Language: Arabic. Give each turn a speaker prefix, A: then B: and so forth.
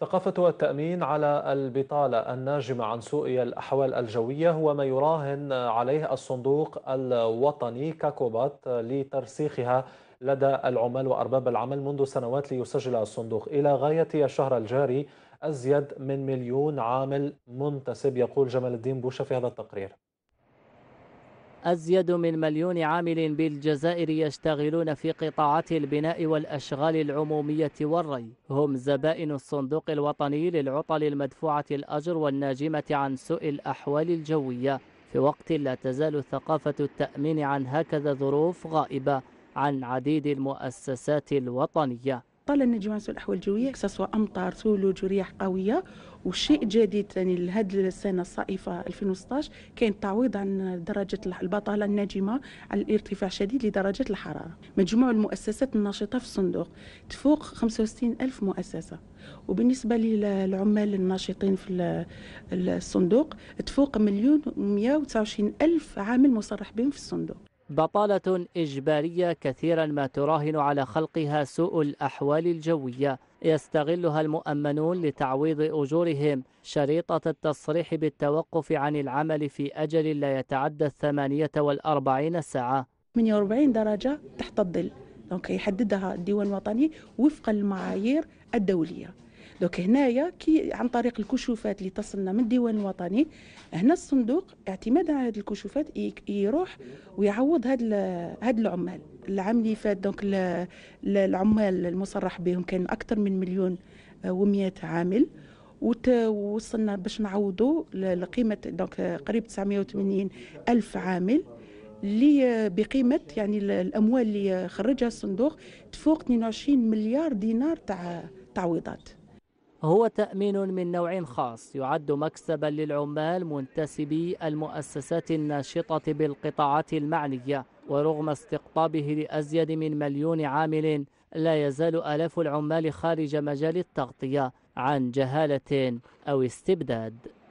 A: ثقافة التأمين على البطالة الناجمة عن سوء الأحوال الجوية هو ما يراهن عليه الصندوق الوطني كاكوبات لترسيخها لدى العمال وأرباب العمل منذ سنوات ليسجل الصندوق إلى غاية الشهر الجاري أزيد من مليون عامل منتسب يقول جمال الدين بوشة في هذا التقرير
B: أزيد من مليون عامل بالجزائر يشتغلون في قطاعات البناء والأشغال العمومية والري هم زبائن الصندوق الوطني للعطل المدفوعة الأجر والناجمة عن سوء الأحوال الجوية في وقت لا تزال ثقافة التأمين عن هكذا ظروف غائبة عن عديد المؤسسات الوطنية
C: طال النجوان سوء الاحوال الجويه سواء امطار ثلوج ورياح قويه والشيء جديد يعني لهذه السنه الصائفه 2016 كاين تعويض عن درجه البطاله الناجمه عن الارتفاع الشديد لدرجه الحراره مجموع المؤسسات الناشطه في الصندوق تفوق 65 ألف مؤسسه وبالنسبه للعمال الناشطين في الصندوق تفوق مليون و129 ألف عامل مصرح بهم في الصندوق
B: بطالة إجبارية كثيرا ما تراهن على خلقها سوء الأحوال الجوية يستغلها المؤمنون لتعويض أجورهم شريطة التصريح بالتوقف عن العمل في أجل لا يتعدى الثمانية والأربعين ساعة
C: 48 درجة تحت الظل دونك يحددها الديوان الوطني وفق المعايير الدولية دوك هنايا كي عن طريق الكشوفات اللي تصلنا من الديوان الوطني هنا الصندوق اعتمادا على هذه الكشوفات يروح ويعوض هاد هاد العمال العام اللي فات دونك العمال المصرح بهم كان اكثر من مليون آه، و100 عامل ووصلنا باش نعوضوا لقيمه دونك آه، قريب 980 الف عامل اللي آه، بقيمه يعني الاموال اللي خرجها الصندوق تفوق 22 مليار دينار تاع تعويضات
B: هو تأمين من نوع خاص يعد مكسبا للعمال منتسبي المؤسسات الناشطة بالقطاعات المعنية ورغم استقطابه لأزيد من مليون عامل لا يزال آلاف العمال خارج مجال التغطية عن جهالة أو استبداد